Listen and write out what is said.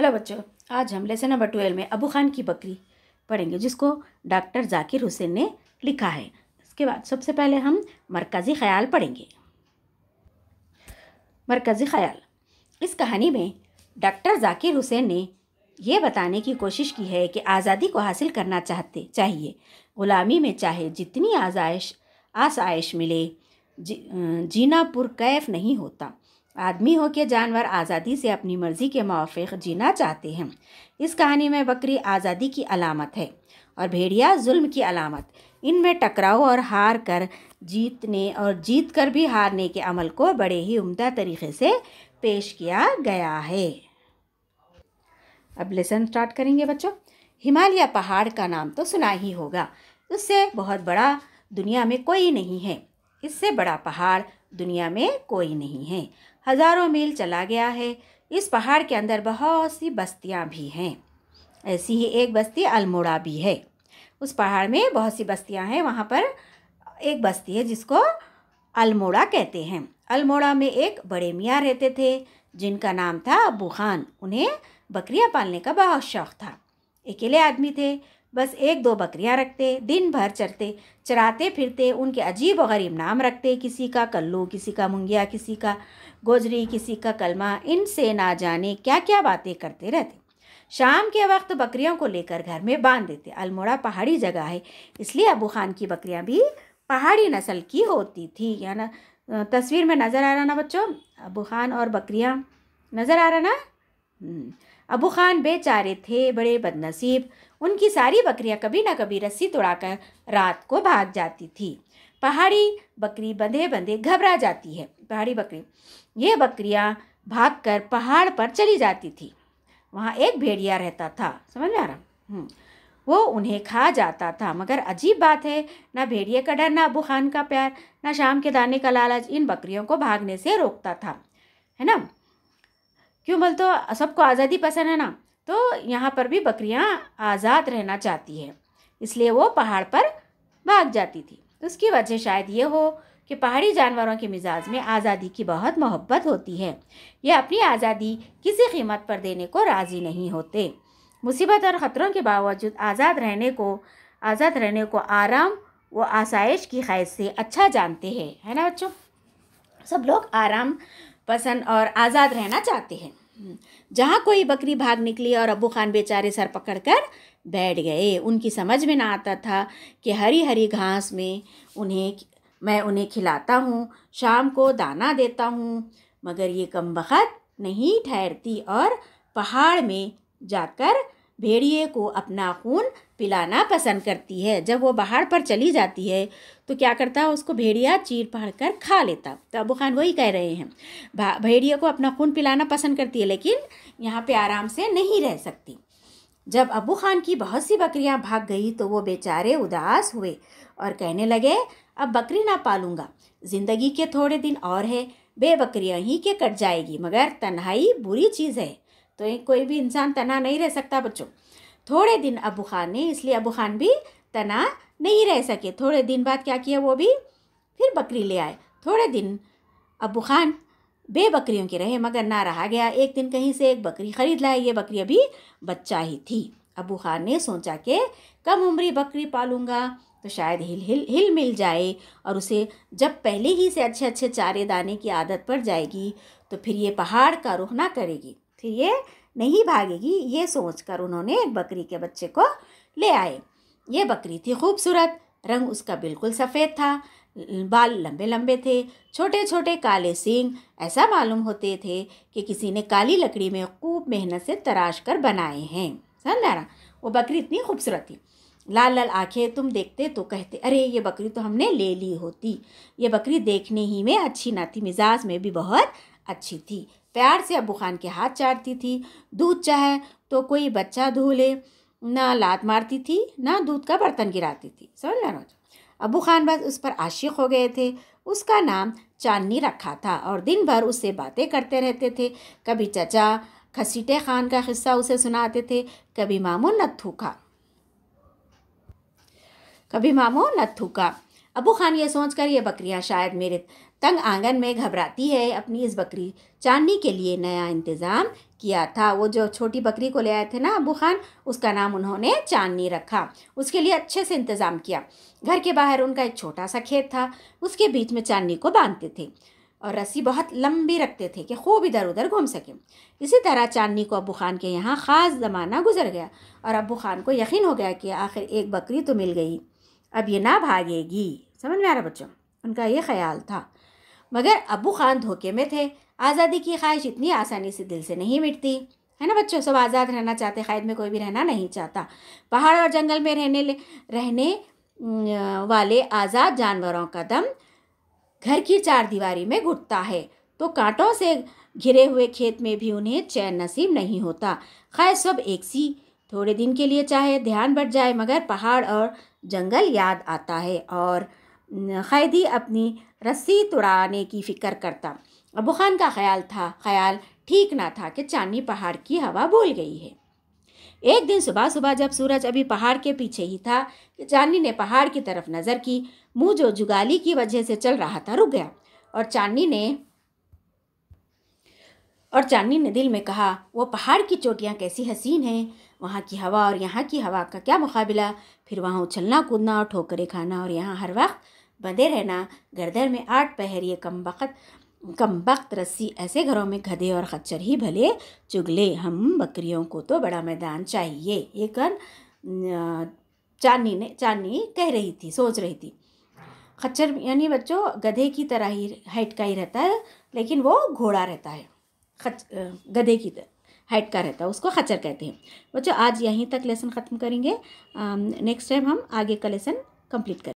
Hello बच्चों आज हम लेसन नंबर ट्वेल्व में अबू खान की बकरी पढ़ेंगे जिसको डॉक्टर जाकिर हुसैन ने लिखा है इसके बाद सबसे पहले हम मरकज़ी ख्याल पढ़ेंगे मरकज़ी ख्याल इस कहानी में डॉक्टर जाकिर हुसैन ने यह बताने की कोशिश की है कि आज़ादी को हासिल करना चाहते चाहिए ग़ुलामी में चाहे जितनी आजाइश आसाइश मिले जी, जीना पुरकैफ नहीं होता आदमी हो के जानवर आज़ादी से अपनी मर्ज़ी के मुआफ़ जीना चाहते हैं इस कहानी में बकरी आज़ादी की अलामत है और भेड़िया जुल्म की अलामत इनमें टकराव और हार कर जीतने और जीत कर भी हारने के अमल को बड़े ही उम्दा तरीके से पेश किया गया है अब लेसन स्टार्ट करेंगे बच्चों हिमालय पहाड़ का नाम तो सुना ही होगा उससे बहुत बड़ा दुनिया में कोई नहीं है इससे बड़ा पहाड़ दुनिया में कोई नहीं है हज़ारों मील चला गया है इस पहाड़ के अंदर बहुत सी बस्तियाँ भी हैं ऐसी ही एक बस्ती अल्मोड़ा भी है उस पहाड़ में बहुत सी बस्तियाँ हैं वहाँ पर एक बस्ती है जिसको अल्मोड़ा कहते हैं अल्मोड़ा में एक बड़े मियाँ रहते थे जिनका नाम था अबू खान उन्हें बकरियाँ पालने का बहुत शौक़ था अकेले आदमी थे बस एक दो बकरियाँ रखते दिन भर चरते चराते फिरते उनके अजीब व गरीब नाम रखते किसी का कल्लू किसी का मुंगिया किसी का गोजरी किसी का कलमा इनसे ना जाने क्या क्या बातें करते रहते शाम के वक्त बकरियों को लेकर घर में बांध देते अल्मोड़ा पहाड़ी जगह है इसलिए अबू खान की बकरियाँ भी पहाड़ी नस्ल की होती थी या ना तस्वीर में नज़र आ रहा ना बच्चों अबू खान और बकरियाँ नज़र आ रहा ना हम्म, अबू खान बेचारे थे बड़े बदनसीब उनकी सारी बकरियां कभी ना कभी रस्सी तोड़ाकर रात को भाग जाती थी पहाड़ी बकरी बंधे बंधे घबरा जाती है पहाड़ी बकरी ये बकरियाँ भागकर पहाड़ पर चली जाती थी वहाँ एक भेड़िया रहता था समझ में आ रहा हम्म, वो उन्हें खा जाता था मगर अजीब बात है ना भेड़िए का डर ना अबू खान का प्यार ना शाम के दाने का लालच इन बकरियों को भागने से रोकता था है ना क्यों बोल तो सबको आज़ादी पसंद है ना तो यहाँ पर भी बकरियाँ आज़ाद रहना चाहती है इसलिए वो पहाड़ पर भाग जाती थी उसकी वजह शायद ये हो कि पहाड़ी जानवरों के मिजाज में आज़ादी की बहुत मोहब्बत होती है ये अपनी आज़ादी किसी कीमत पर देने को राज़ी नहीं होते मुसीबत और ख़तरों के बावजूद आज़ाद रहने को आज़ाद रहने को आराम व आसाइश की ख्वाहिश से अच्छा जानते हैं है ना बच्चों सब लोग आराम पसंद और आज़ाद रहना चाहते हैं हम्म। जहाँ कोई बकरी भाग निकली और अबू खान बेचारे सर पकड़कर बैठ गए उनकी समझ में ना आता था कि हरी हरी घास में उन्हें मैं उन्हें खिलाता हूँ शाम को दाना देता हूँ मगर ये कम नहीं ठहरती और पहाड़ में जाकर भेड़िए को अपना खून पिलाना पसंद करती है जब वो बाहर पर चली जाती है तो क्या करता है उसको भेड़िया चीर फाड़ कर खा लेता तो अबू खान वही कह रहे हैं भेड़िए को अपना खून पिलाना पसंद करती है लेकिन यहाँ पे आराम से नहीं रह सकती जब अबू खान की बहुत सी बकरियाँ भाग गई तो वो बेचारे उदास हुए और कहने लगे अब बकरी ना पालूंगा ज़िंदगी के थोड़े दिन और है बे बकरियाँ ही के कट जाएगी मगर तन्हाई बुरी चीज़ है तो एक कोई भी इंसान तना नहीं रह सकता बच्चों थोड़े दिन अबू खान ने इसलिए अबू खान भी तना नहीं रह सके थोड़े दिन बाद क्या किया वो भी फिर बकरी ले आए थोड़े दिन अबू खान बे बकरियों के रहे मगर ना रहा गया एक दिन कहीं से एक बकरी खरीद लाए ये बकरी अभी बच्चा ही थी अबू खान ने सोचा कि कम उम्री बकरी पालूंगा तो शायद हिल हिल हिल मिल जाए और उसे जब पहले ही से अच्छे अच्छे चारे दाने की आदत पड़ जाएगी तो फिर ये पहाड़ का रुख ना करेगी फिर ये नहीं भागेगी ये सोचकर उन्होंने एक बकरी के बच्चे को ले आए ये बकरी थी खूबसूरत रंग उसका बिल्कुल सफ़ेद था बाल लंबे लंबे थे छोटे छोटे काले सींग ऐसा मालूम होते थे कि किसी ने काली लकड़ी में खूब मेहनत से तराश कर बनाए हैं समझा ना वो बकरी इतनी खूबसूरत थी लाल लाल आंखें तुम देखते तो कहते अरे ये बकरी तो हमने ले ली होती ये बकरी देखने ही में अच्छी ना थी मिजाज में भी बहुत अच्छी थी प्यार से अबू खान के हाथ चाटती थी दूध चाहे तो कोई बच्चा धो ले ना लात मारती थी ना दूध का बर्तन गिराती थी समझ लो रोज अबू खान बस उस पर आशिक हो गए थे उसका नाम चांदनी रखा था और दिन भर उससे बातें करते रहते थे कभी चचा खसीटे खान का किस्सा उसे सुनाते थे कभी मामू नत्थू का कभी मामू नत्थू का अबू खान ये सोच कर ये बकरियाँ शायद मेरे तंग आंगन में घबराती है अपनी इस बकरी चांदनी के लिए नया इंतज़ाम किया था वो जो छोटी बकरी को ले आए थे ना अबू खान उसका नाम उन्होंने चांदनी रखा उसके लिए अच्छे से इंतज़ाम किया घर के बाहर उनका एक छोटा सा खेत था उसके बीच में चांदनी को बांधते थे और रस्सी बहुत लंबी रखते थे कि खूब इधर उधर घूम सकें इसी तरह चांदनी को अबू खान के यहाँ ख़ास ज़माना गुजर गया और अबू खान को यकीन हो गया कि आखिर एक बकरी तो मिल गई अब ये ना भागेगी समझ में आ रहा बच्चों उनका ये ख्याल था मगर अबू खान धोखे में थे आज़ादी की ख्वाहिश इतनी आसानी से दिल से नहीं मिटती है ना बच्चों सब आज़ाद रहना चाहते क़ैद में कोई भी रहना नहीं चाहता पहाड़ और जंगल में रहने ले रहने वाले आज़ाद जानवरों का दम घर की चार दीवारी में घुटता है तो कांटों से घिरे हुए खेत में भी उन्हें चैन नसीब नहीं होता खैर सब एक सी थोड़े दिन के लिए चाहे ध्यान बढ़ जाए मगर पहाड़ और जंगल याद आता है और क़ैदी अपनी रस्सी तोड़ाने की फ़िक्र करता अबू खान का ख्याल था ख्याल ठीक ना था कि चांदनी पहाड़ की हवा भूल गई है एक दिन सुबह सुबह जब सूरज अभी पहाड़ के पीछे ही था कि चांदनी ने पहाड़ की तरफ नज़र की मुँह जो जुगाली की वजह से चल रहा था रुक गया और चांदनी ने और चांदनी ने दिल में कहा वो पहाड़ की चोटियाँ कैसी हसीन हैं वहाँ की हवा और यहाँ की हवा का क्या मुकाबला फिर वहाँ उछलना कूदना और ठोकरें खाना और यहाँ हर वक्त बंधे रहना गर्दन में आठ पहरिए कम वक्त कम वक्त रस्सी ऐसे घरों में गधे और खच्चर ही भले चुगले हम बकरियों को तो बड़ा मैदान चाहिए ये कन चांदनी ने चांदनी कह रही थी सोच रही थी खच्चर यानी बच्चों गधे की तरह ही हाइट का ही रहता है लेकिन वो घोड़ा रहता है खच गधे की हाइट का रहता है उसको खच्चर कहते हैं बच्चों आज यहीं तक लेसन ख़त्म करेंगे नेक्स्ट टाइम हम आगे का लेसन कंप्लीट करें